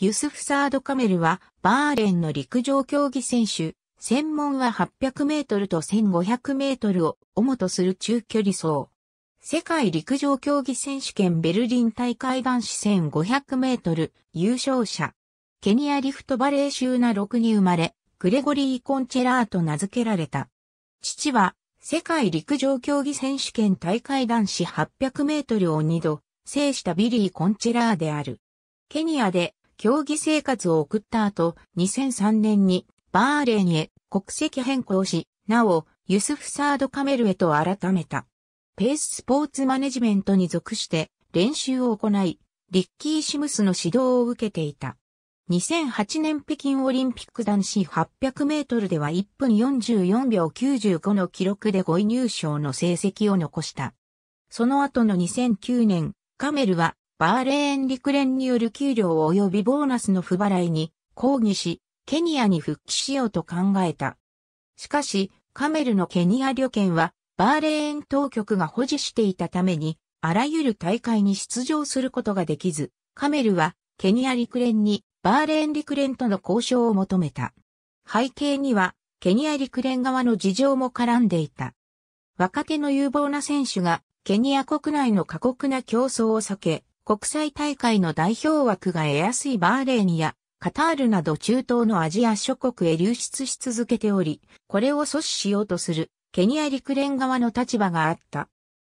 ユスフサード・カメルは、バーレンの陸上競技選手、専門は800メートルと1500メートルを主とする中距離走。世界陸上競技選手権ベルリン大会男子1500メートル優勝者。ケニアリフトバレー州ナ6に生まれ、グレゴリー・コンチェラーと名付けられた。父は、世界陸上競技選手権大会男子800メートルを2度、制したビリー・コンチェラーである。ケニアで競技生活を送った後、2003年にバーレーンへ国籍変更し、なお、ユスフサードカメルへと改めた。ペーススポーツマネジメントに属して練習を行い、リッキー・シムスの指導を受けていた。2008年北京オリンピック男子800メートルでは1分44秒95の記録で5位入賞の成績を残した。その後の2009年、カメルはバーレーン陸連による給料及びボーナスの不払いに抗議し、ケニアに復帰しようと考えた。しかし、カメルのケニア旅券は、バーレーン当局が保持していたために、あらゆる大会に出場することができず、カメルは、ケニア陸連に、バーレーン陸連との交渉を求めた。背景には、ケニア陸連側の事情も絡んでいた。若手の有望な選手が、ケニア国内の過酷な競争を避け、国際大会の代表枠が得やすいバーレーニやカタールなど中東のアジア諸国へ流出し続けており、これを阻止しようとするケニア陸連側の立場があった。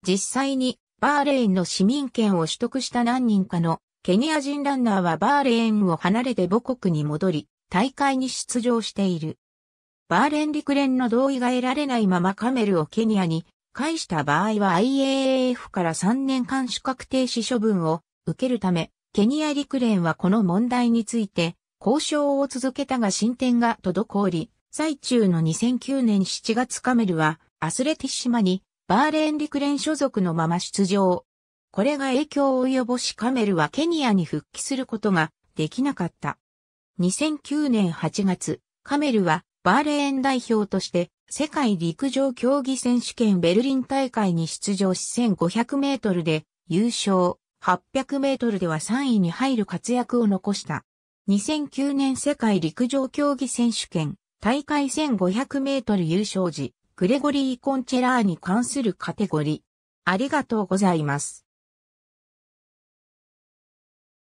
実際にバーレーンの市民権を取得した何人かのケニア人ランナーはバーレーンを離れて母国に戻り、大会に出場している。バーレン陸連の同意が得られないままカメルをケニアに返した場合は IAAF から3年間主格停止処分を受けるため、ケニア陸連はこの問題について交渉を続けたが進展が滞り、最中の2009年7月カメルはアスレティシマにバーレーン陸連所属のまま出場。これが影響を及ぼしカメルはケニアに復帰することができなかった。2009年8月、カメルはバーレーン代表として世界陸上競技選手権ベルリン大会に出場し1500メートルで優勝、800メートルでは3位に入る活躍を残した。2009年世界陸上競技選手権大会1500メートル優勝時、グレゴリー・コンチェラーに関するカテゴリー。ありがとうございます。